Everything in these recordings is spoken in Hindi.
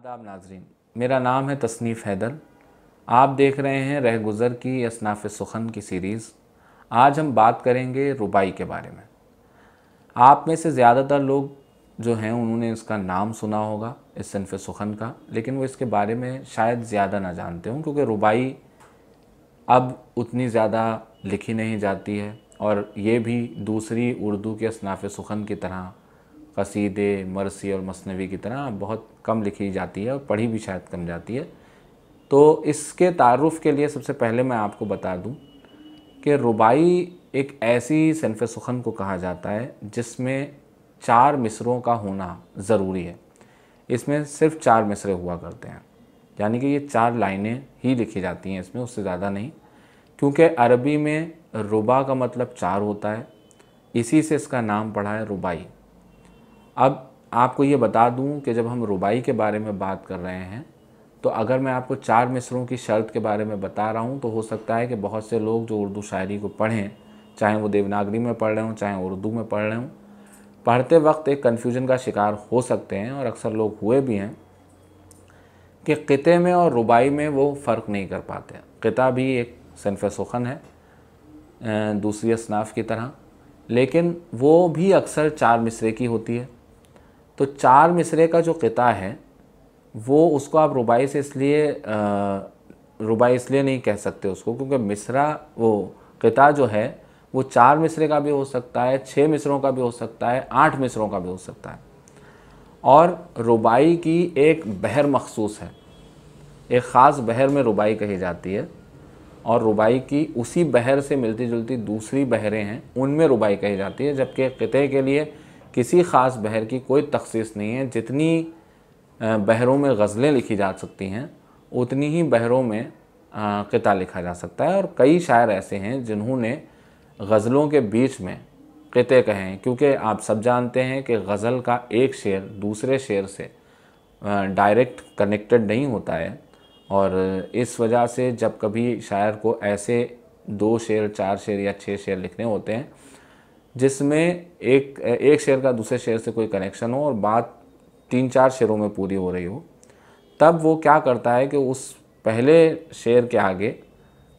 आदाब नाजरीन मेरा नाम है तसनीफ़ हैदर आप देख रहे हैं रह गुज़र की असनाफ़ सुखन की सीरीज़ आज हम बात करेंगे रुबाई के बारे में आप में से ज़्यादातर लोग जो हैं उन्होंने इसका नाम सुना होगा इस सनफ़ सुखन का लेकिन वो इसके बारे में शायद ज़्यादा ना जानते हों क्योंकि रुबाई अब उतनी ज़्यादा लिखी नहीं जाती है और ये भी दूसरी उर्दू के असनाफ़ सुखन की तरह कसीदे मरसी और मसनवी की तरह बहुत कम लिखी जाती है और पढ़ी भी शायद कम जाती है तो इसके तारुफ़ के लिए सबसे पहले मैं आपको बता दूं कि रुबाई एक ऐसी सनफ़ सुखन को कहा जाता है जिसमें चार मिसरों का होना ज़रूरी है इसमें सिर्फ चार मिसरे हुआ करते हैं यानी कि ये चार लाइनें ही लिखी जाती हैं इसमें उससे ज़्यादा नहीं क्योंकि अरबी में रुबा का मतलब चार होता है इसी से इसका नाम पढ़ा है रुबाई अब आपको ये बता दूं कि जब हम रुबाई के बारे में बात कर रहे हैं तो अगर मैं आपको चार मिसरों की शर्त के बारे में बता रहा हूँ तो हो सकता है कि बहुत से लोग जो उर्दू शायरी को पढ़ें चाहे वो देवनागरी में पढ़ रहे हों चाहे उर्दू में पढ़ रहे हों पढ़ते वक्त एक कन्फ्यूजन का शिकार हो सकते हैं और अक्सर लोग हुए भी हैं कि क़े में और रुबाई में वो फ़र्क नहीं कर पाते क़ता भी एक सनफ़ सुखन है दूसरी असनाफ़ की तरह लेकिन वो भी अक्सर चार मिसरे की होती है तो चार मिसरे का जो किता है वो उसको आप रुबाई से इसलिए रुबाई इसलिए नहीं कह सकते उसको क्योंकि मिसरा वो किता जो है वो चार मिसरे का भी हो सकता है छः मिसरों का भी हो सकता है आठ मिसरों का भी हो सकता है और रुबाई की एक बहर मखसूस है एक ख़ास बहर में रुबाई कही जाती है और रुबाई की उसी बहर से मिलती जुलती दूसरी बहरें हैं उनमें रुबाई कही जाती है जबकि खिते के लिए किसी ख़ास बहर की कोई तखसीस नहीं है जितनी बहरों में गज़लें लिखी जा सकती हैं उतनी ही बहरों में क़ता लिखा जा सकता है और कई शायर ऐसे हैं जिन्होंने गज़लों के बीच में क़ते कहें क्योंकि आप सब जानते हैं कि गज़ल का एक शेर दूसरे शेर से डायरेक्ट कनेक्टेड नहीं होता है और इस वजह से जब कभी शायर को ऐसे दो शेर चार शेर या छः शेर लिखने होते हैं जिसमें एक एक शेयर का दूसरे शेयर से कोई कनेक्शन हो और बात तीन चार शेयरों में पूरी हो रही हो तब वो क्या करता है कि उस पहले शेयर के आगे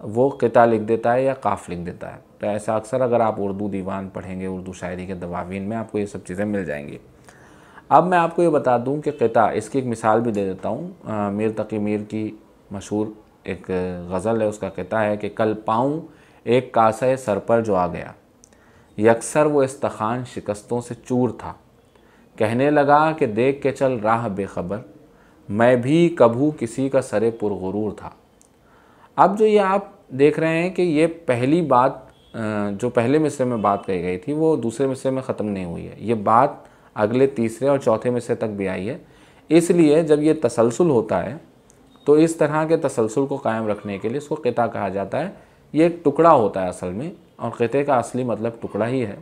वो किता लिख देता है या काफ लिख देता है तो ऐसा अक्सर अगर आप उर्दू दीवान पढ़ेंगे उर्दू शायरी के दवावीन में आपको ये सब चीज़ें मिल जाएंगी अब मैं आपको ये बता दूं कि किता इसकी एक मिसाल भी दे देता हूँ मीर तकी मीर की मशहूर एक गज़ल है उसका किता है कि कल पाऊँ एक कासे सर पर जो आ गया यकसर वो इस्तखान शिकस्तों से चूर था कहने लगा कि देख के चल राह बेखबर मैं भी कभू किसी का सरे पुरगरूर था अब जो ये आप देख रहे हैं कि ये पहली बात जो पहले मिसरे में बात कही गई थी वो दूसरे मिसरे में ख़त्म नहीं हुई है ये बात अगले तीसरे और चौथे मिसरे तक भी आई है इसलिए जब ये तसलसल होता है तो इस तरह के तसलसल को कायम रखने के लिए इसको किता कहा जाता है ये एक टुकड़ा होता है असल में और ख़ते का असली मतलब टुकड़ा ही है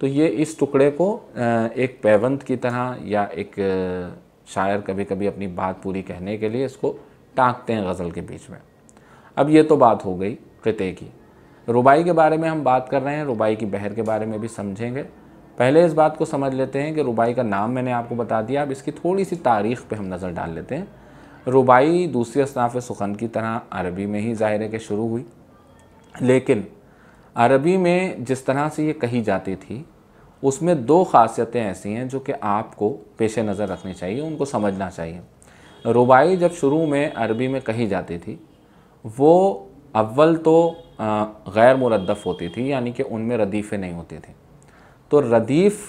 तो ये इस टुकड़े को एक पैवंत की तरह या एक शायर कभी कभी अपनी बात पूरी कहने के लिए इसको टाँकते हैं गज़ल के बीच में अब ये तो बात हो गई ख़ते की रुबाई के बारे में हम बात कर रहे हैं रुबाई की बहर के बारे में भी समझेंगे पहले इस बात को समझ लेते हैं कि रुबाई का नाम मैंने आपको बता दिया अब इसकी थोड़ी सी तारीख़ पे हम नज़र डाल लेते हैं रुबाई दूसरी असनाफ़ सुखन की तरह अरबी में ही ज़ाहिर है कि शुरू हुई लेकिन अरबी में जिस तरह से ये कही जाती थी उसमें दो खासियतें ऐसी हैं जो कि आपको पेश नज़र रखनी चाहिए उनको समझना चाहिए रुबाई जब शुरू में अरबी में कही जाती थी वो अव्वल तो गैर मुरदफ़ होती थी यानी कि उनमें रदीफ़े नहीं होती थी तो रदीफ़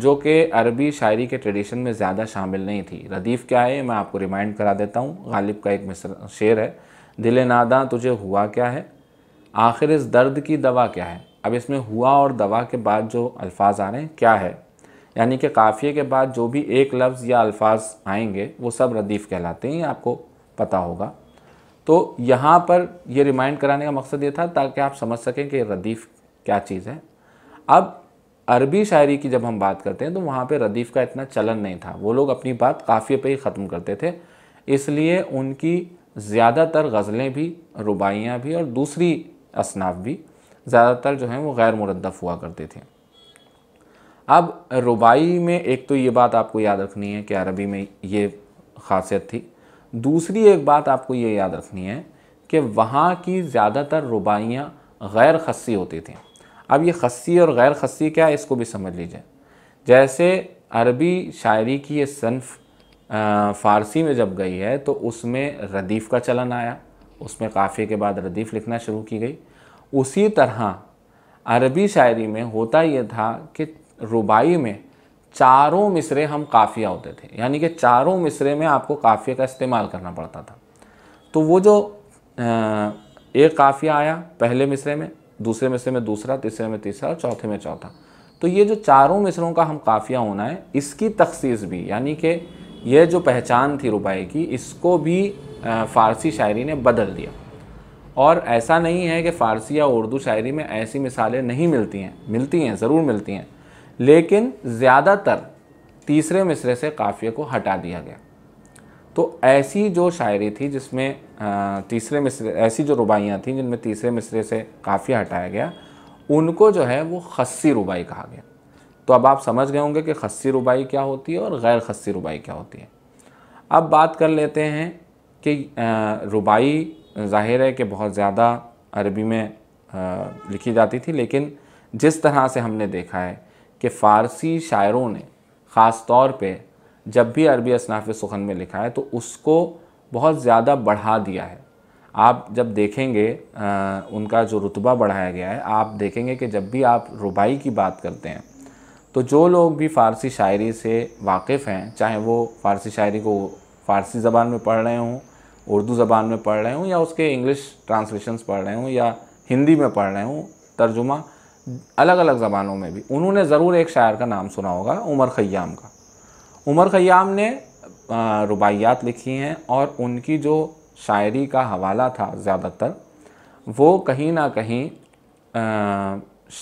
जो कि अरबी शायरी के ट्रेडिशन में ज़्यादा शामिल नहीं थी रदीफ़ क्या है मैं आपको रिमाइंड करा देता हूँ गालिब का एक मिस शेर है दिल नादा तुझे हुआ क्या है आखिर इस दर्द की दवा क्या है अब इसमें हुआ और दवा के बाद जो अल्फाज आ रहे हैं क्या है यानी कि काफ़िए के बाद जो भी एक लफ्ज़ या अल्फाज आएंगे वो सब रदीफ़ कहलाते हैं आपको पता होगा तो यहाँ पर ये रिमाइंड कराने का मकसद ये था ताकि आप समझ सकें कि रदीफ़ क्या चीज़ है अब अरबी शायरी की जब हम बात करते हैं तो वहाँ पे रदीफ़ का इतना चलन नहीं था वो लोग अपनी बात काफ़िए पे ही ख़त्म करते थे इसलिए उनकी ज़्यादातर गज़लें भी रुबाइयाँ भी और दूसरी असनाफ भी ज़्यादातर जो हैं वो गैर मुरदफ़ हुआ करते थे अब रुबाई में एक तो ये बात आपको याद रखनी है कि अरबी में ये खासियत थी दूसरी एक बात आपको ये याद रखनी है कि वहाँ की ज़्यादातर रुबाइयाँ गैर खस्सी होती थी अब ये खस्सी और गैर खस्सी क्या है इसको भी समझ लीजिए जैसे अरबी शायरी की ये सनफ फ़ारसी में जब गई है तो उसमें रदीफ़ का चलन आया उसमें काफ़िए के बाद रदीफ़ लिखना शुरू की गई उसी तरह अरबी शायरी में होता ये था कि रुबाई में चारों मिसरे हम काफ़िया होते थे यानी कि चारों मिसरे में आपको काफ़िया का इस्तेमाल करना पड़ता था तो वो जो एक काफ़िया आया पहले मिसरे में दूसरे मिसरे में दूसरा तीसरे में तीसरा और चौथे में चौथा तो ये जो चारों मिसरों का हम काफ़िया होना है इसकी तखसीस भी यानी कि यह जो पहचान थी रुबाई की इसको भी फ़ारसी शायरी ने बदल दिया और ऐसा नहीं है कि फ़ारसी या उर्दू शायरी में ऐसी मिसालें नहीं मिलती हैं मिलती हैं ज़रूर मिलती हैं लेकिन ज़्यादातर तीसरे मिसरे से काफ़िए को हटा दिया गया तो ऐसी जो शायरी थी जिसमें तीसरे मिसरे ऐसी जो रुबाइयाँ थीं जिनमें तीसरे मिसरे से काफ़िया हटाया गया उनको जो है वो खस्सी रुबाई कहा गया तो अब आप समझ गए होंगे कि खस्सी रुबाई क्या होती है और गैर खस्सी रुबाई क्या होती है अब बात कर लेते हैं कि रुबाई ज़ाहिर है कि बहुत ज़्यादा अरबी में लिखी जाती थी लेकिन जिस तरह से हमने देखा है कि फ़ारसी शायरों ने ख़ास तौर पे जब भी अरबी असनाफ़ सुखन में लिखा है तो उसको बहुत ज़्यादा बढ़ा दिया है आप जब देखेंगे आ, उनका जो रुतबा बढ़ाया गया है आप देखेंगे कि जब भी आप रुबाई की बात करते हैं तो जो लोग भी फ़ारसी शायरी से वाकिफ़ हैं चाहे वो फ़ारसी शायरी को फ़ारसी ज़बान में पढ़ रहे हों उर्दू ज़बान में पढ़ रहे हों या उसके इंग्लिश ट्रांसलेशंस पढ़ रहे हों या हिंदी में पढ़ रहे हों तर्जुमा अलग अलग ज़बानों में भी उन्होंने ज़रूर एक शायर का नाम सुना होगा उमर ख़याम का उमर ख़याम ने रुबाइयात लिखी हैं और उनकी जो शायरी का हवाला था ज़्यादातर वो कहीं ना कहीं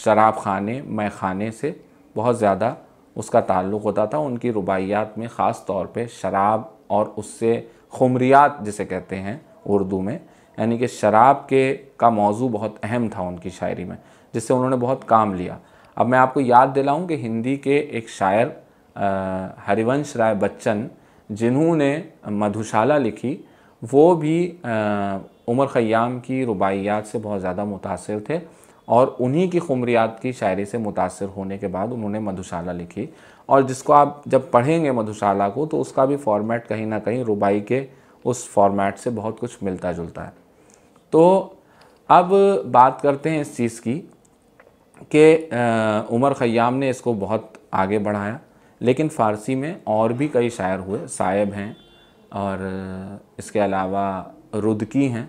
शराब खाने मै खाने से बहुत ज़्यादा उसका ताल्लुक़ होता था उनकी रुबाइयात में ख़ास तौर पे शराब और उससे खमरियात जिसे कहते हैं उर्दू में यानी कि शराब के का मौजू बहुत अहम था उनकी शायरी में जिससे उन्होंने बहुत काम लिया अब मैं आपको याद दिलाऊं कि हिंदी के एक शायर हरिवंश राय बच्चन जिन्होंने मधुशाला लिखी वो भी उमर ख़याम की रुबाइयात से बहुत ज़्यादा मुतासर थे और उन्हीं की खमरियात की शायरी से मुतासर होने के बाद उन्होंने मधुशाला लिखी और जिसको आप जब पढ़ेंगे मधुशाला को तो उसका भी फॉर्मेट कहीं ना कहीं रुबाई के उस फॉर्मेट से बहुत कुछ मिलता जुलता है तो अब बात करते हैं इस चीज़ की कि उमर ख़याम ने इसको बहुत आगे बढ़ाया लेकिन फ़ारसी में और भी कई शायर हुए सायब हैं और इसके अलावा रुदकी हैं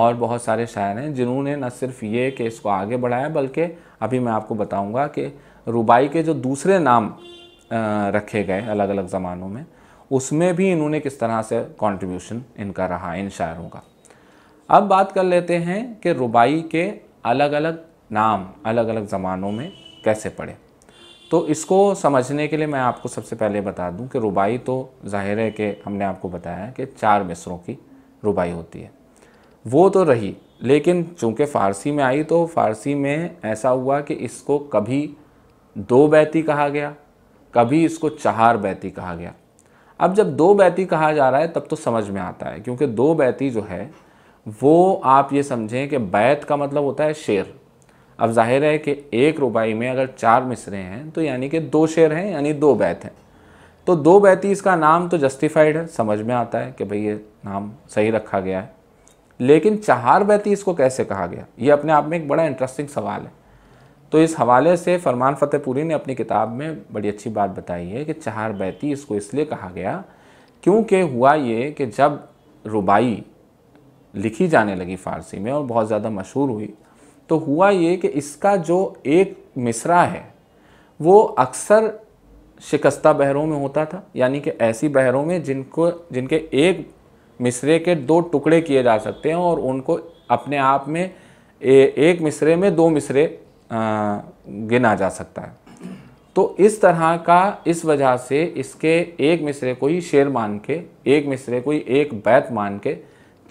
और बहुत सारे शायर हैं जिन्होंने न सिर्फ ये कि इसको आगे बढ़ाया बल्कि अभी मैं आपको बताऊंगा कि रुबाई के जो दूसरे नाम रखे गए अलग अलग ज़मानों में उसमें भी इन्होंने किस तरह से कंट्रीब्यूशन इनका रहा इन शायरों का अब बात कर लेते हैं कि रुबाई के अलग अलग नाम अलग अलग ज़मानों में कैसे पड़े तो इसको समझने के लिए मैं आपको सबसे पहले बता दूं कि रुबाई तो ज़ाहिर है कि हमने आपको बताया कि चार मिसरों की रुबाई होती है वो तो रही लेकिन चूँकि फ़ारसी में आई तो फ़ारसी में ऐसा हुआ कि इसको कभी दो बैती कहा गया कभी इसको चार बैती कहा गया अब जब दो बैती कहा जा रहा है तब तो समझ में आता है क्योंकि दो बैती जो है वो आप ये समझें कि बैत का मतलब होता है शेर अब जाहिर है कि एक रुबाई में अगर चार मिसरे हैं तो यानी कि दो शेर हैं यानी दो बैत हैं तो दो बैती इसका नाम तो जस्टिफाइड है समझ में आता है कि भाई ये नाम सही रखा गया है लेकिन चार बैती इसको कैसे कहा गया ये अपने आप में एक बड़ा इंटरेस्टिंग सवाल है तो इस हवाले से फरमान फ़तेहपुरी ने अपनी किताब में बड़ी अच्छी बात बताई है कि चार बैती इसको इसलिए कहा गया क्योंकि हुआ ये कि जब रुबाई लिखी जाने लगी फ़ारसी में और बहुत ज़्यादा मशहूर हुई तो हुआ ये कि इसका जो एक मिसरा है वो अक्सर शिकस्ता बहरों में होता था यानी कि ऐसी बहरों में जिनको जिनके एक मिसरे के दो टुकड़े किए जा सकते हैं और उनको अपने आप में ए, एक मिसरे में दो मिसरे गिना जा सकता है तो इस तरह का इस वजह से इसके एक मिसरे को ही शेर मान के एक मिसरे को ही एक बैत मान के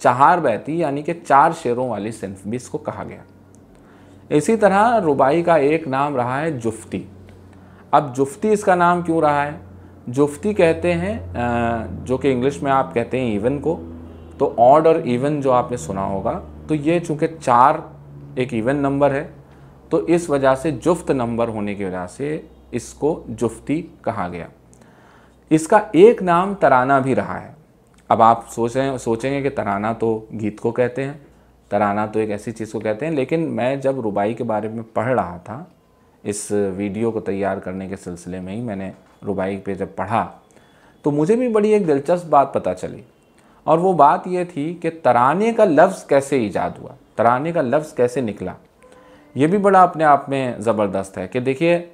चार बैती यानी कि चार शेरों वाली सिंफ भी इसको कहा गया इसी तरह रुबाई का एक नाम रहा है जुफ्ती अब जुफ्ती इसका नाम क्यों रहा है जुफ्ती कहते हैं जो कि इंग्लिश में आप कहते हैं इवन को तो ऑड और इवन जो आपने सुना होगा तो ये चूँकि चार एक इवन नंबर है तो इस वजह से जुफ्त नंबर होने की वजह से इसको जुफ्ती कहा गया इसका एक नाम तराना भी रहा है अब आप सोचें सोचेंगे कि तराना तो गीत को कहते हैं तराना तो एक ऐसी चीज़ को कहते हैं लेकिन मैं जब रुबाई के बारे में पढ़ रहा था इस वीडियो को तैयार करने के सिलसिले में ही मैंने रुबाई पे जब पढ़ा तो मुझे भी बड़ी एक दिलचस्प बात पता चली और वो बात ये थी कि तराने का लफ्ज़ कैसे ईजाद हुआ तराने का लफ्ज़ कैसे निकला ये भी बड़ा अपने आप में ज़बरदस्त है कि देखिए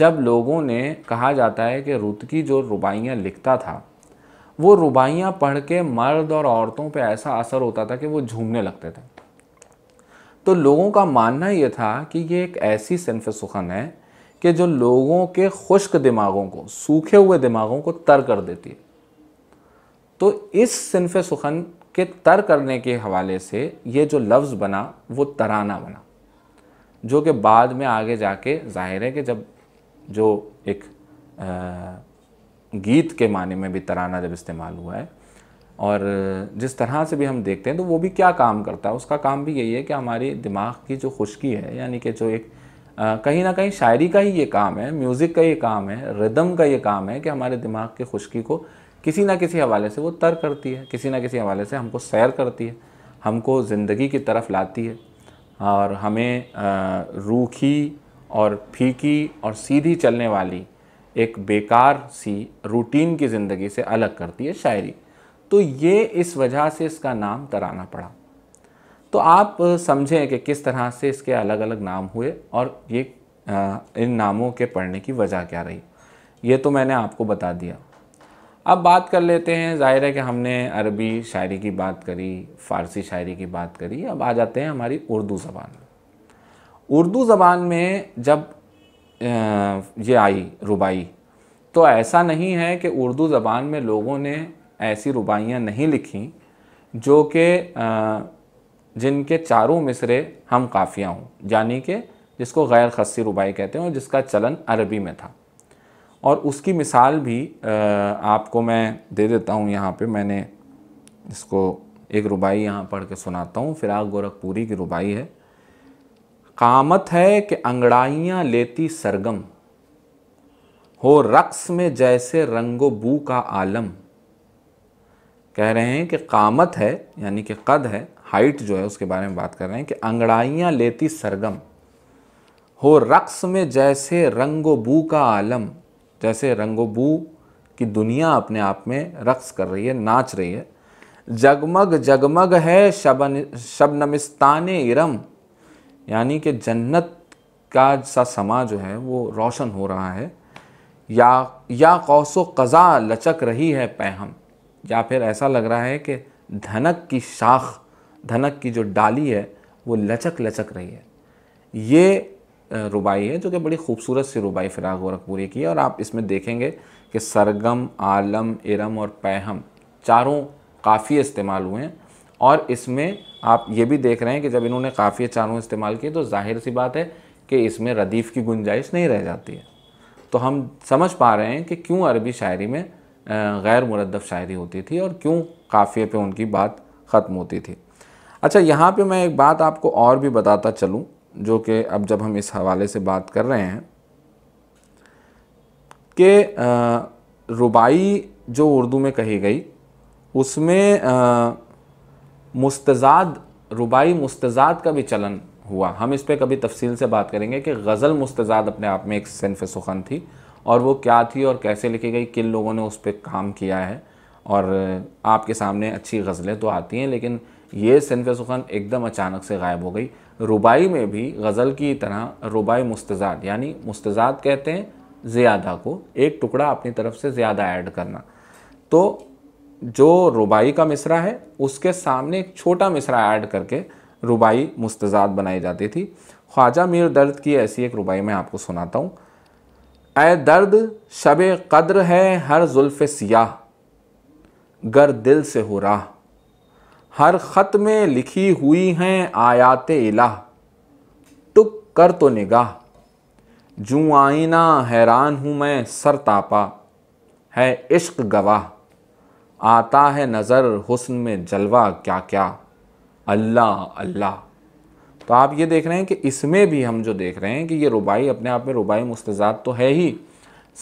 जब लोगों ने कहा जाता है कि रुतकी जो रुबाइयाँ लिखता था वो रुबाइयाँ पढ़ के मर्द और औरतों पे ऐसा असर होता था कि वो झूमने लगते थे तो लोगों का मानना ये था कि ये एक ऐसी सिनफ सुखन है कि जो लोगों के खुश्क दिमागों को सूखे हुए दिमागों को तर कर देती है तो इस सिनफ सुखन के तर करने के हवाले से ये जो लफ्ज़ बना वो तराना बना जो कि बाद में आगे जाके जाहिर है कि जब जो एक गीत के माने में भी तराना जब इस्तेमाल हुआ है और जिस तरह से भी हम देखते हैं तो वो भी क्या काम करता है उसका काम भी यही है कि हमारी दिमाग की जो खुशकी है यानी कि जो एक कहीं ना कहीं शायरी का ही ये काम है म्यूज़िक का ये काम है रिदम का ये काम है कि हमारे दिमाग की खुशकी को किसी ना किसी हवाले से वो तर करती है किसी ना किसी हवाले से हमको सैर करती है हमको ज़िंदगी की तरफ लाती है और हमें रूखी और फीकी और सीधी चलने वाली एक बेकार सी रूटीन की ज़िंदगी से अलग करती है शायरी तो ये इस वजह से इसका नाम तराना पड़ा तो आप समझें कि किस तरह से इसके अलग अलग नाम हुए और ये इन नामों के पढ़ने की वजह क्या रही ये तो मैंने आपको बता दिया अब बात कर लेते हैं जाहिर है कि हमने अरबी शायरी की बात करी फ़ारसी शायरी की बात करी अब आ जाते हैं हमारी उर्दू ज़बान में उर्दू ज़बान में जब ये आई रुबाई तो ऐसा नहीं है कि उर्दू ज़बान में लोगों ने ऐसी रुबाइयाँ नहीं लिखीं जो कि जिनके चारों मिसरे हम काफ़ियाँ हों यानी कि जिसको गैर खस्सी रुबाई कहते हैं और जिसका चलन अरबी में था और उसकी मिसाल भी आपको मैं दे देता हूँ यहाँ पे मैंने इसको एक रुबाई यहाँ पढ़ के सुनाता हूँ फिराक गोरखपुरी की रुबाई है कामत है कि अंगड़ाइयाँ लेती सरगम हो रक्स में जैसे रंगो बू का आलम कह रहे हैं कि कामत है यानी कि कद है हाइट जो है उसके बारे में बात कर रहे हैं कि अंगड़ाइयाँ लेती सरगम हो रक्स में जैसे रंगो बू का आलम जैसे रंगोबू की दुनिया अपने आप में रक्स कर रही है नाच रही है जगमग जगमग है शबन शबनमिस्तान इरम यानी कि जन्नत का सा समा जो है वो रोशन हो रहा है या या कौसो कज़ा लचक रही है पैहम या फिर ऐसा लग रहा है कि धनक की शाख धनक की जो डाली है वो लचक लचक रही है ये रुबाई है जो कि बड़ी खूबसूरत सी रुबाई फ़िराग गोरखपुरी की है और आप इसमें देखेंगे कि सरगम आलम इरम और पैहम चारों काफ़ी इस्तेमाल हुए हैं और इसमें आप ये भी देख रहे हैं कि जब इन्होंने काफ़ी चारों इस्तेमाल किए तो जाहिर सी बात है कि इसमें रदीफ़ की गुंजाइश नहीं रह जाती है तो हम समझ पा रहे हैं कि क्यों अरबी शायरी में गैर मुरदफ़ शायरी होती थी और क्यों काफ़िए पे उनकी बात ख़त्म होती थी अच्छा यहाँ पे मैं एक बात आपको और भी बताता चलूँ जो कि अब जब हम इस हवाले से बात कर रहे हैं कि रुबाई जो उर्दू में कही गई उसमें मुस्तजाद रुबाई मुस्तजाद का भी चलन हुआ हम इस पर कभी तफसील से बात करेंगे कि गज़ल मुस्तजाद अपने आप में एक सिनफ सुखन थी और वो क्या थी और कैसे लिखी गई किन लोगों ने उस पर काम किया है और आपके सामने अच्छी गज़लें तो आती हैं लेकिन ये सिनफ सुखन एकदम अचानक से गायब हो गई रुबाई में भी गज़ल की तरह रुबाई मुस्तजाद यानी मुस्तजाद कहते हैं ज़्यादा को एक टुकड़ा अपनी तरफ से ज़्यादा ऐड करना तो जो रुबाई का मिसरा है उसके सामने एक छोटा मिसरा ऐड करके रुबाई मुस्तजाद बनाई जाती थी ख्वाजा मीर दर्द की ऐसी एक रुबाई मैं आपको सुनाता हूँ ए दर्द शब कद्र है हर जुल्फ़ सियाह गर दिल से हो राह हर ख़त में लिखी हुई हैं आयात इलाह टुक कर तो निगाह जू आईना हैरान हूँ मैं सर तापा है इश्क गवाह आता है नज़र हुस्न में जलवा क्या क्या अल्लाह अल्लाह तो आप ये देख रहे हैं कि इसमें भी हम जो देख रहे हैं कि ये रुबाई अपने आप में रुबाई मुस्तजाद तो है ही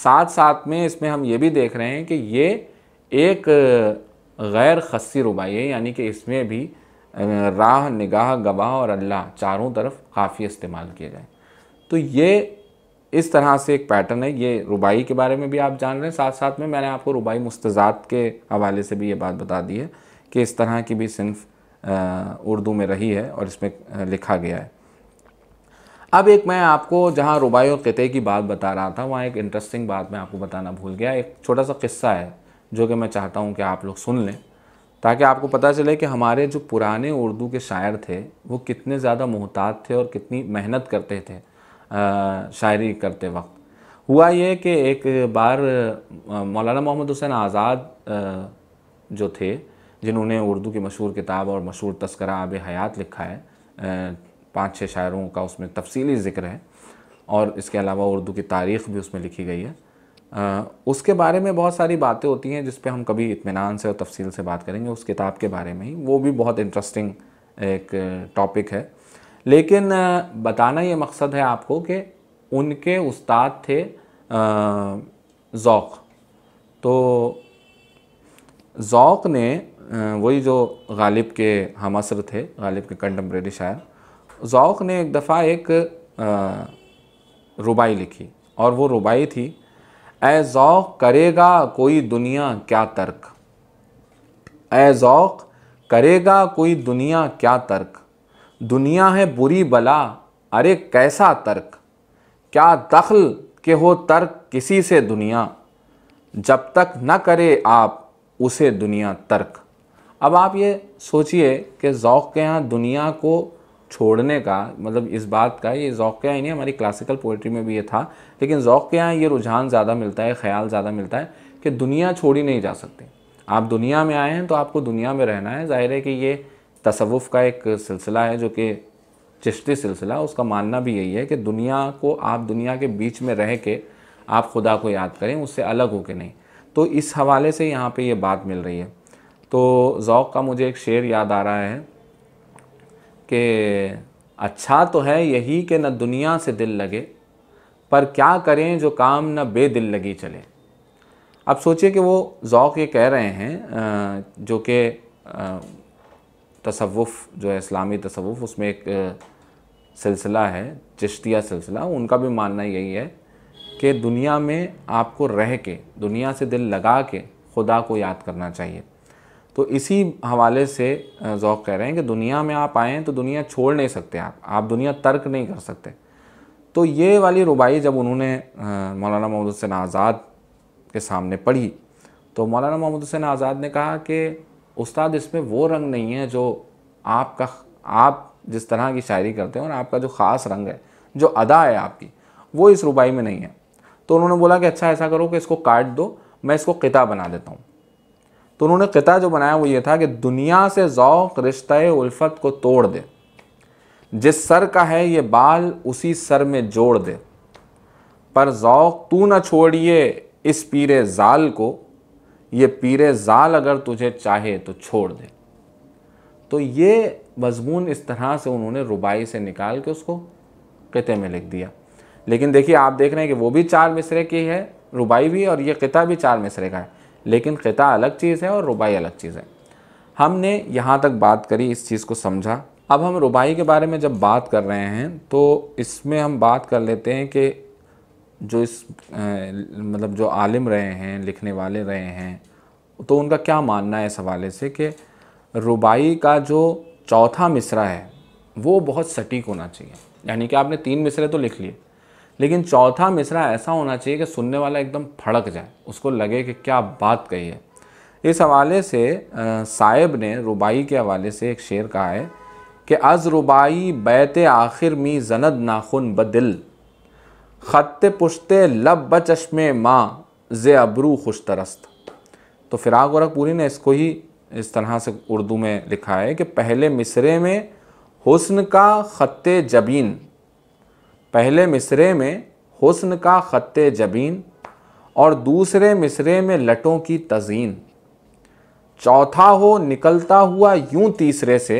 साथ साथ में इसमें हम ये भी देख रहे हैं कि ये एक गैर खस्सी है यानी कि इसमें भी राह निगाह गवाह और अल्लाह चारों तरफ काफ़ी इस्तेमाल किए जाए तो ये इस तरह से एक पैटर्न है ये रुबाई के बारे में भी आप जान रहे हैं साथ साथ में मैंने आपको रुबाई मुस्तजात के हवाले से भी ये बात बता दी है कि इस तरह की भी सिंफ उर्दू में रही है और इसमें लिखा गया है अब एक मैं आपको जहाँ रुबाई और क़ते की बात बता रहा था वहाँ एक इंटरेस्टिंग बात मैं आपको बताना भूल गया एक छोटा सा किस्सा है जो कि मैं चाहता हूँ कि आप लोग सुन लें ताकि आपको पता चले कि हमारे जो पुराने उर्दू के शायर थे वो कितने ज़्यादा मोहतात थे और कितनी मेहनत करते थे शायरी करते वक्त हुआ ये कि एक बार मौलाना मोहम्मद हुसैन आज़ाद जो थे जिन्होंने उर्दू की मशहूर किताब और मशहूर तस्करा आब हयात लिखा है पाँच छः शायरों का उसमें तफसीली ज़िक्र है और इसके अलावा उर्दू की तारीख़ भी उसमें लिखी गई है उसके बारे में बहुत सारी बातें होती हैं जिस पर हम कभी इतमान से और तफसील से बात करेंगे उस किताब के बारे में ही वो भी बहुत इंटरेस्टिंग एक टॉपिक है लेकिन बताना ये मकसद है आपको कि उनके उस्ताद थे ज़ौक़ तो ज़ौक़ ने वही जो गालिब के हम असर थे गालिब के कंटम्प्रेरी शायर ज़ौक़ ने एक दफ़ा एक रुबाई लिखी और वो रुबाई थी ए ओक़ करेगा कोई दुनिया क्या तर्क ए ओक़ करेगा कोई दुनिया क्या तर्क दुनिया है बुरी बला अरे कैसा तर्क क्या दखल के हो तर्क किसी से दुनिया जब तक न करे आप उसे दुनिया तर्क अब आप ये सोचिए कि ओक़ के यहाँ दुनिया को छोड़ने का मतलब इस बात का ये ज़ौक़ ही नहीं हमारी क्लासिकल पोइट्री में भी ये था लेकिन के यहाँ ये रुझान ज़्यादा मिलता है ख्याल ज़्यादा मिलता है कि दुनिया छोड़ी नहीं जा सकती आप दुनिया में आए हैं तो आपको दुनिया में रहना है ज़ाहिर है कि ये तसवुफ़ का एक सिलसिला है जो कि चिश्ती सिलसिला उसका मानना भी यही है कि दुनिया को आप दुनिया के बीच में रह के आप खुदा को याद करें उससे अलग हो के नहीं तो इस हवाले से यहाँ पे ये बात मिल रही है तो ओक़ का मुझे एक शेर याद आ रहा है कि अच्छा तो है यही कि न दुनिया से दिल लगे पर क्या करें जो काम न बेदिल लगी चले अब सोचिए कि वो ज़ौक़ ये कह रहे हैं जो कि तसवुफ़ जो है इस्लामी तसवुफ़ उसमें एक सिलसिला है चश्तिया सिलसिला उनका भी मानना यही है कि दुनिया में आपको रह के दुनिया से दिल लगा के खुदा को याद करना चाहिए तो इसी हवाले से जौक कह रहे हैं कि दुनिया में आप आएँ तो दुनिया छोड़ नहीं सकते आप आप दुनिया तर्क नहीं कर सकते तो ये वाली रुबाई जब उन्होंने मौलाना मोहम्मद हुसैन आज़ाद के सामने पढ़ी तो मौलाना मोहम्मद हुसैन आज़ाद ने कहा कि उस्ताद इसमें वो रंग नहीं है जो आपका आप जिस तरह की शायरी करते हैं और आपका जो ख़ास रंग है जो अदा है आपकी वो इस रुबाई में नहीं है तो उन्होंने बोला कि अच्छा ऐसा करो कि इसको काट दो मैं इसको किता बना देता हूँ तो उन्होंने क़ा जो बनाया वो ये था कि दुनिया से ओक़ रिश्ते उल्फत को तोड़ दे जिस सर का है ये बाल उसी सर में जोड़ दे पर ओक़ तू न छोड़िए इस पीरे जाल को ये पीरे जाल अगर तुझे चाहे तो छोड़ दे तो ये मजमून इस तरह से उन्होंने रुबाई से निकाल के उसको क़े में लिख दिया लेकिन देखिए आप देख रहे हैं कि वो भी चार मिसरे की है रुबाई भी और ये क़ा भी चार मिसरे का है लेकिन ख़िता अलग चीज़ है और रुबाई अलग चीज़ है हमने यहाँ तक बात करी इस चीज़ को समझा अब हम रुबाई के बारे में जब बात कर रहे हैं तो इसमें हम बात कर लेते हैं कि जो इस मतलब जो आलिम रहे हैं लिखने वाले रहे हैं तो उनका क्या मानना है इस हवाले से कि रुबाई का जो चौथा मिसरा है वो बहुत सटीक होना चाहिए यानी कि आपने तीन मिसरे तो लिख लिए लेकिन चौथा मिसरा ऐसा होना चाहिए कि सुनने वाला एकदम फड़क जाए उसको लगे कि क्या बात कही है इस हवाले से साहेब ने रुबाई के हवाले से एक शेर कहा है कि अज रुबाई बैत आखिर मी जनद नाखुन ब दिल ख़त पुश्ते लब ब चश्मे माँ जे अबरू खुश तरस्त तो फिराक गोरखपुरी ने इसको ही इस तरह से उर्दू में लिखा है कि पहले मिसरे में हुस्न का ख़त जबीन पहले मिसरे में हुस्न का ख़त जबीन और दूसरे मिसरे में लटों की तजीन चौथा हो निकलता हुआ यूं तीसरे से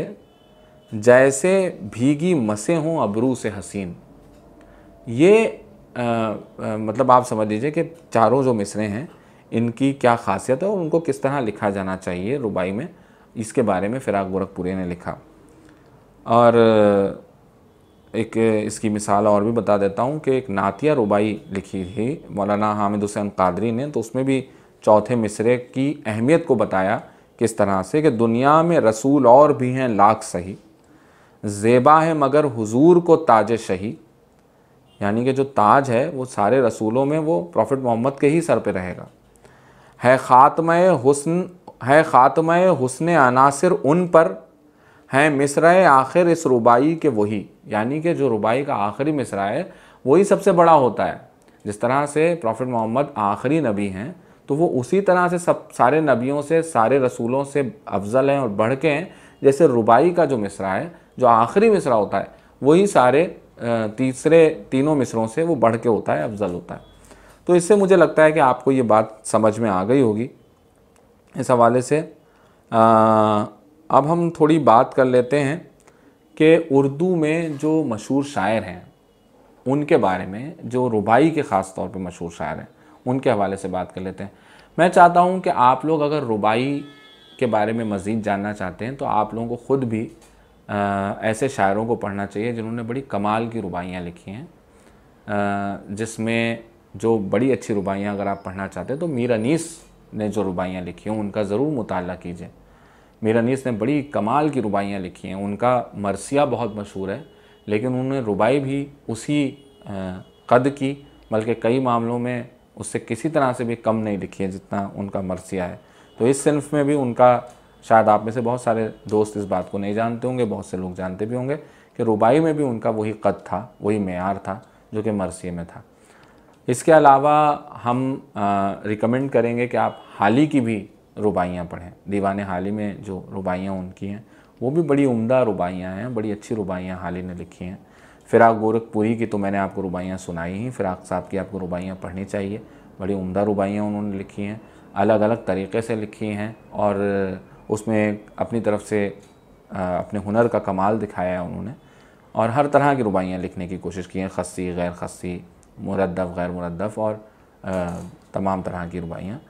जैसे भीगी मसे हों अबरू से हसीन ये आ, आ, मतलब आप समझ लीजिए कि चारों जो मिसरे हैं इनकी क्या खासियत है और उनको किस तरह लिखा जाना चाहिए रुबाई में इसके बारे में फिराक गोरखपुरी ने लिखा और एक इसकी मिसाल और भी बता देता हूँ कि एक नातिया रुबाई लिखी थी मौलाना हामिद हुसैन कादरी ने तो उसमें भी चौथे मिसरे की अहमियत को बताया किस तरह से कि दुनिया में रसूल और भी हैं लाख सही ज़ेबा है मगर हुजूर को ताज शही यानी कि जो ताज है वो सारे रसूलों में वो प्रॉफिट मोहम्मद के ही सर पे रहेगा है ख़ात्म हुस्न है ख़ात्म हुसन अनासर उन पर हैं मिसरा आखिर इस रुबाई के वही यानी कि जो रुबाई का आखिरी मिसरा है वही सबसे बड़ा होता है जिस तरह से प्रॉफिट मोहम्मद आखिरी नबी हैं तो वो उसी तरह से सब सारे नबियों से सारे रसूलों से अफजल हैं और बढ़ के हैं जैसे रुबाई का जो मिसरा है जो आखिरी मिसरा होता है वही सारे तीसरे तीनों मिसरों से वो बढ़ के होता है अफजल होता है तो इससे मुझे लगता है कि आपको ये बात समझ में आ गई होगी इस हवाले से आ, अब हम थोड़ी बात कर लेते हैं कि उर्दू में जो मशहूर शायर हैं उनके बारे में जो रुबाई के ख़ास तौर पे मशहूर शायर हैं उनके हवाले से बात कर लेते हैं मैं चाहता हूँ कि आप लोग अगर रुबाई के बारे में मज़ीद जानना चाहते हैं तो आप लोगों को ख़ुद भी आ, ऐसे शायरों को पढ़ना चाहिए जिन्होंने बड़ी कमाल की रुबाइयाँ लिखी हैं जिसमें जो बड़ी अच्छी रुबाइयाँ अगर आप पढ़ना चाहते हैं तो मीर अनीस ने जो रुबाइयाँ लिखी हैं उनका ज़रूर मुताल कीजिए नीस ने बड़ी कमाल की रुबाइयाँ लिखी हैं उनका मरसिया बहुत मशहूर है लेकिन उन्होंने रुबाई भी उसी कद की बल्कि कई मामलों में उससे किसी तरह से भी कम नहीं लिखी है जितना उनका मरसिया है तो इस सिनफ में भी उनका शायद आप में से बहुत सारे दोस्त इस बात को नहीं जानते होंगे बहुत से लोग जानते भी होंगे कि रुबाई में भी उनका वही कद था वही मैार था जो कि मरसिए में था इसके अलावा हम रिकमेंड करेंगे कि आप हाल ही की भी रुबाइयाँ पढ़ें दीवान हाली में जो रुबाइयाँ उनकी हैं वो भी बड़ी उम्दा रुबाइयाँ हैं बड़ी अच्छी रुबाइयाँ हाली ने लिखी हैं फ़िराक गोरखपुरी की तो मैंने आपको रुबाइयाँ सुनाई ही फ़िराक साहब की आपको रुबाइयाँ पढ़नी चाहिए बड़ी उम्दा रुबाइयाँ उन्होंने लिखी हैं अलग अलग तरीके से लिखी हैं और उसमें अपनी तरफ से अपने हुनर का कमाल दिखाया है उन्होंने और हर तरह की रुबाइयाँ लिखने की कोशिश की हैं खस्सी गैर खस्सी मुरदफ़ गैर मुरदफ़ और तमाम तरह की रुबाइयाँ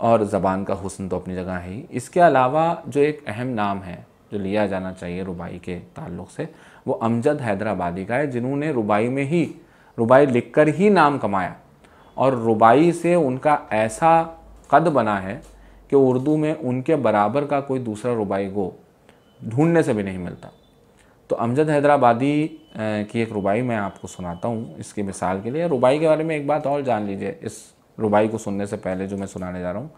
और ज़बान का हुसन तो अपनी जगह है ही इसके अलावा जो एक अहम नाम है जो लिया जाना चाहिए रुबाई के ताल्लुक से वो अमजद हैदराबादी का है जिन्होंने रुबाई में ही रुबाई लिखकर ही नाम कमाया और रुबाई से उनका ऐसा कद बना है कि उर्दू में उनके बराबर का कोई दूसरा रुबाई गो ढूंढने से भी नहीं मिलता तो अमजद हैदराबादी की एक रुबाई मैं आपको सुनाता हूँ इसकी मिसाल के लिए रुबाई के बारे में एक बात और जान लीजिए इस रुबाई को सुनने से पहले जो मैं सुनाने जा रहा हूँ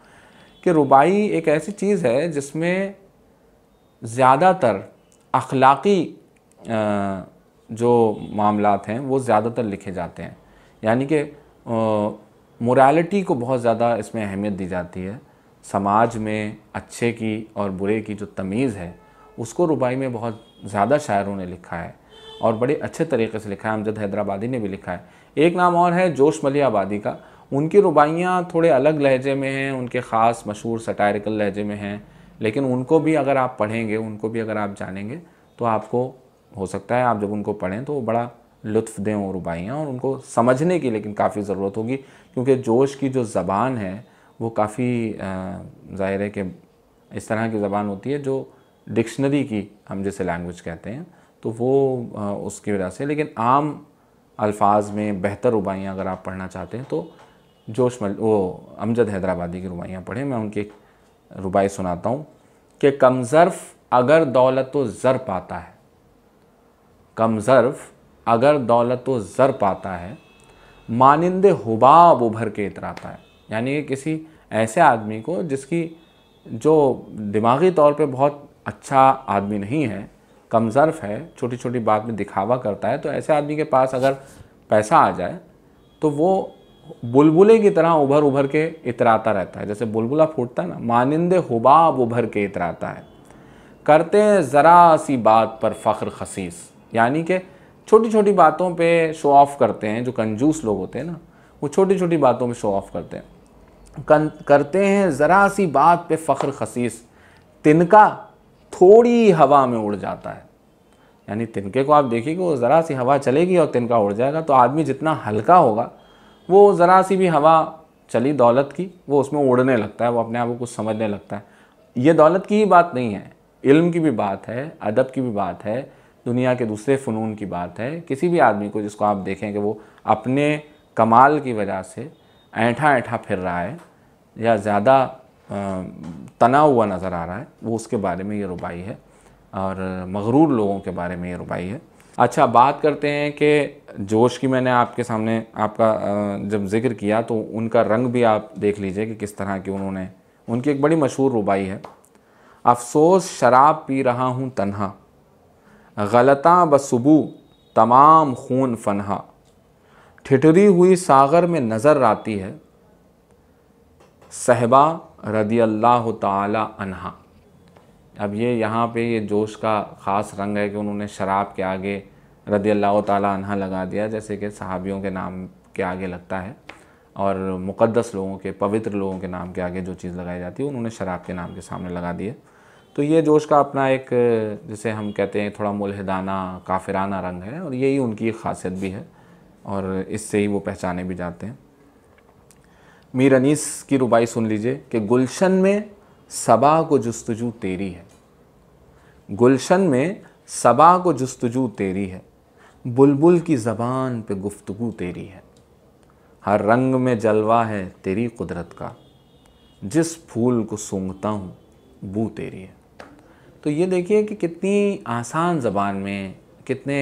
कि रुबाई एक ऐसी चीज़ है जिसमें ज़्यादातर अखलाकी जो मामला हैं वो ज़्यादातर लिखे जाते हैं यानी कि मोरालिटी को बहुत ज़्यादा इसमें अहमियत दी जाती है समाज में अच्छे की और बुरे की जो तमीज़ है उसको रुबाई में बहुत ज़्यादा शायरों ने लिखा है और बड़े अच्छे तरीके से लिखा है अमजद हैदराबादी ने भी लिखा है एक नाम और है जोश मलियाबादी का उनकी रुबाइयाँ थोड़े अलग लहजे में हैं उनके ख़ास मशहूर सटायरिकल लहजे में हैं लेकिन उनको भी अगर आप पढ़ेंगे उनको भी अगर आप जानेंगे तो आपको हो सकता है आप जब उनको पढ़ें तो बड़ा लुत्फ़ दें वो रुबाइयाँ और उनको समझने की लेकिन काफ़ी ज़रूरत होगी क्योंकि जोश की जो ज़बान है वो काफ़ी ज़ाहिर है कि इस तरह की ज़बान होती है जो डिक्शनरी की हम जैसे लैंग्वेज कहते हैं तो वो आ, उसकी वजह से लेकिन आम अल्फाज में बेहतर रुबाइयाँ अगर आप पढ़ना चाहते हैं तो जोश मल वो अमजद हैदराबादी की रुबाइयाँ पढ़े मैं उनकी एक रुबाई सुनाता हूँ कि कमज़र्फ अगर दौलत व ज़र पाता है कमज़र्फ अगर दौलत व ज़र पाता है मानंद हुबाब उभर के इतराता है यानी कि किसी ऐसे आदमी को जिसकी जो दिमागी तौर पे बहुत अच्छा आदमी नहीं है कमज़र्फ है छोटी छोटी बात में दिखावा करता है तो ऐसे आदमी के पास अगर पैसा आ जाए तो वो बुलबुले की तरह उभर उभर के इतराता रहता है जैसे बुलबुला फूटता है ना मानिंदे हुबाब उभर के इतराता है करते हैं ज़रा सी बात पर फ़ख्र खसीस यानी कि छोटी छोटी बातों पे शो ऑफ करते हैं जो कंजूस लोग होते हैं ना वो छोटी छोटी बातों में शो ऑफ करते हैं कन, करते हैं ज़रा सी बात पे फ़ख्र खसीस तिनका थोड़ी हवा में उड़ जाता है यानी तिनके को आप देखिए कि वो ज़रा सी हवा चलेगी और तिनका उड़ जाएगा तो आदमी जितना हल्का होगा वो ज़रा सी भी हवा चली दौलत की वो उसमें उड़ने लगता है वो अपने आप को कुछ समझने लगता है ये दौलत की ही बात नहीं है इल्म की भी बात है अदब की भी बात है दुनिया के दूसरे फ़नून की बात है किसी भी आदमी को जिसको आप देखें कि वो अपने कमाल की वजह से ऐठा ऐठा फिर रहा है या ज़्यादा तना हुआ नज़र आ रहा है वो उसके बारे में ये रुबाई है और मगरूर लोगों के बारे में ये रुबाई है अच्छा बात करते हैं कि जोश की मैंने आपके सामने आपका जब जिक्र किया तो उनका रंग भी आप देख लीजिए कि किस तरह की उन्होंने उनकी एक बड़ी मशहूर रुबाई है अफसोस शराब पी रहा हूँ तन्हा गलता बसबू तमाम खून फनहा ठिठरी हुई सागर में नज़र आती है सहबा रदी अल्लाह तहा अब ये यहाँ पे ये जोश का ख़ास रंग है कि उन्होंने शराब के आगे रदी अल्लाह तहा लगा दिया जैसे कि सहाबियों के नाम के आगे लगता है और मुक़दस लोगों के पवित्र लोगों के नाम के आगे जो चीज़ लगाई जाती है उन्होंने शराब के नाम के सामने लगा दिए तो ये जोश का अपना एक जिसे हम कहते हैं थोड़ा मुलहदाना काफिराना रंग है और यही उनकी खासियत भी है और इससे ही वो पहचाने भी जाते हैं मीर अनीस की रुबाई सुन लीजिए कि गुलशन में सबा को जस्तजू तेरी है गुलशन में सबा को जस्तजू तेरी है बुलबुल की ज़बान पे गुफ्तु तेरी है हर रंग में जलवा है तेरी कुदरत का जिस फूल को सूंघता हूँ बू तेरी है तो ये देखिए कि कितनी आसान ज़बान में कितने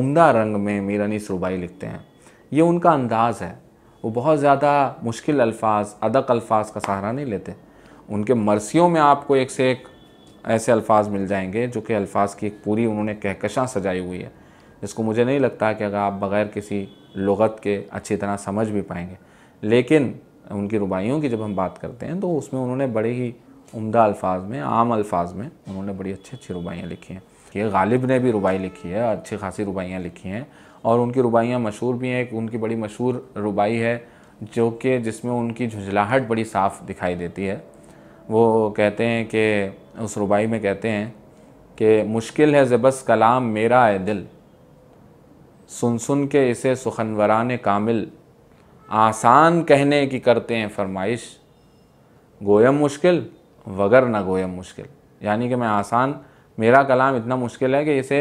उम्दा रंग में मीरानी सरूबाई लिखते हैं ये उनका अंदाज़ है वो बहुत ज़्यादा मुश्किल अल्फाज अदक अल्फाज का सहारा नहीं लेते उनके मरसियों में आपको एक से एक ऐसे अल्फाज मिल जाएंगे जो कि अल्फाज की एक पूरी उन्होंने कहकशां सजाई हुई है जिसको मुझे नहीं लगता कि अगर आप बग़ैर किसी लगत के अच्छी तरह समझ भी पाएंगे लेकिन उनकी रुबाइयों की जब हम बात करते हैं तो उसमें उन्होंने बड़े ही उमदा अल्फाज में आम अल्फाज में उन्होंने बड़ी अच्छी अच्छी रुबाइयाँ लिखी हैं ये गालिब ने भी रुबाई लिखी है अच्छी खासी रुबाइयाँ लिखी हैं और उनकी रुबाइयाँ मशहूर भी हैं एक उनकी बड़ी मशहूर रुबाई है जो कि जिसमें उनकी झुंझलाहट बड़ी साफ दिखाई देती है वो कहते हैं कि उस रुबाई में कहते हैं कि मुश्किल है ज़बस कलाम मेरा है दिल सुन सुन के इसे सुखनवरान कामिल आसान कहने की करते हैं फरमाइश गोयम मुश्किल वगर ना गोयम मुश्किल यानी कि मैं आसान मेरा कलाम इतना मुश्किल है कि इसे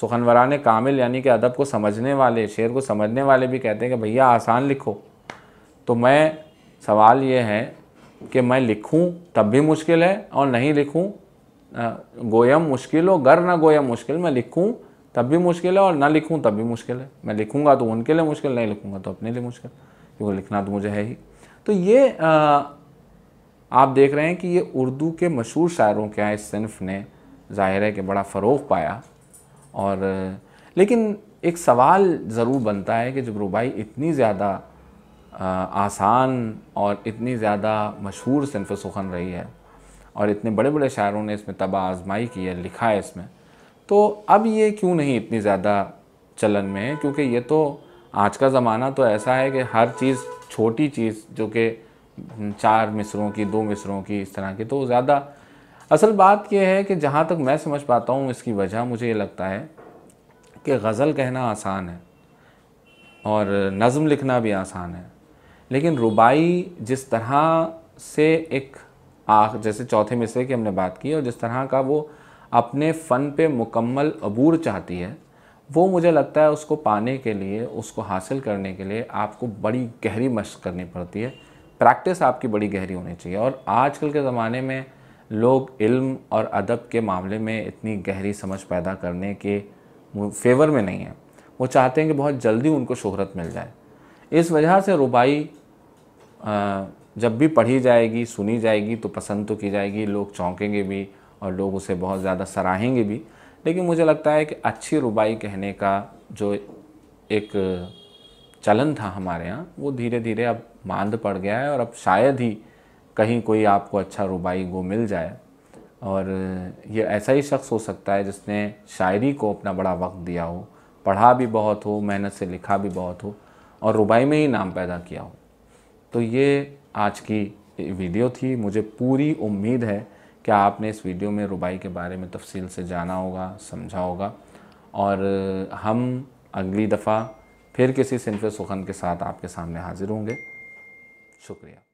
सुखनवरान कामिल यानी कि अदब को समझने वाले शेर को समझने वाले भी कहते हैं कि भैया आसान लिखो तो मैं सवाल ये है कि मैं लिखूं तब भी मुश्किल है और नहीं लिखूं गोयम मुश्किल हो गर ना गोयम मुश्किल मैं लिखूं तब भी मुश्किल है और ना लिखूँ तब भी मुश्किल है मैं लिखूँगा तो उनके लिए मुश्किल नहीं लिखूँगा तो अपने लिए मुश्किल क्योंकि लिखना तो मुझे है ही तो ये आ, आप देख रहे हैं कि ये उर्दू के मशहूर शायरों के इस सिनफ ने ज़ाहिर है कि बड़ा फ़रोग पाया और लेकिन एक सवाल ज़रूर बनता है कि जब रुबाई इतनी ज़्यादा आसान और इतनी ज़्यादा मशहूर सिनफ सुखन रही है और इतने बड़े बड़े शायरों ने इसमें तबाह आजमाई की है लिखा है इसमें तो अब ये क्यों नहीं इतनी ज़्यादा चलन में है क्योंकि ये तो आज का ज़माना तो ऐसा है कि हर चीज़ छोटी चीज़ जो कि चार मिसरों की दो मिसरों की इस तरह की तो ज़्यादा असल बात यह है कि जहाँ तक मैं समझ पाता हूँ इसकी वजह मुझे ये लगता है कि गज़ल कहना आसान है और नज़म लिखना भी आसान है लेकिन रुबाई जिस तरह से एक आख जैसे चौथे मिसरे की हमने बात की और जिस तरह का वो अपने फ़न पे मुकम्मल अबूर चाहती है वो मुझे लगता है उसको पाने के लिए उसको हासिल करने के लिए आपको बड़ी गहरी मशक करनी पड़ती है प्रैक्टिस आपकी बड़ी गहरी होनी चाहिए और आजकल के ज़माने में लोग इल्म और अदब के मामले में इतनी गहरी समझ पैदा करने के फेवर में नहीं है वो चाहते हैं कि बहुत जल्दी उनको शोहरत मिल जाए इस वजह से रुबाई जब भी पढ़ी जाएगी सुनी जाएगी तो पसंद तो की जाएगी लोग चौंकेंगे भी और लोग उसे बहुत ज़्यादा सराहेंगे भी लेकिन मुझे लगता है कि अच्छी रुबाई कहने का जो एक चलन था हमारे यहाँ वो धीरे धीरे अब मांद पड़ गया है और अब शायद ही कहीं कोई आपको अच्छा रुबाई गो मिल जाए और ये ऐसा ही शख्स हो सकता है जिसने शायरी को अपना बड़ा वक्त दिया हो पढ़ा भी बहुत हो मेहनत से लिखा भी बहुत हो और रुबाई में ही नाम पैदा किया हो तो ये आज की वीडियो थी मुझे पूरी उम्मीद है क्या आपने इस वीडियो में रुबाई के बारे में तफसील से जाना होगा समझा होगा और हम अगली दफ़ा फिर किसी सिनफ सुखन के साथ आपके सामने हाज़िर होंगे शुक्रिया